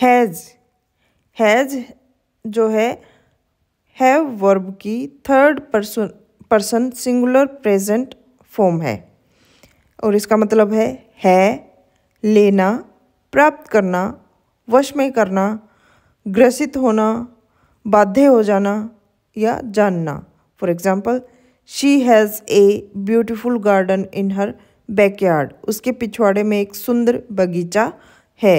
has has जो है have verb की third person person singular present form है और इसका मतलब है है लेना प्राप्त करना वश में करना ग्रसित होना बाध्य हो जाना या जानना for example she has a beautiful garden in her backyard उसके पिछवाड़े में एक सुंदर बगीचा है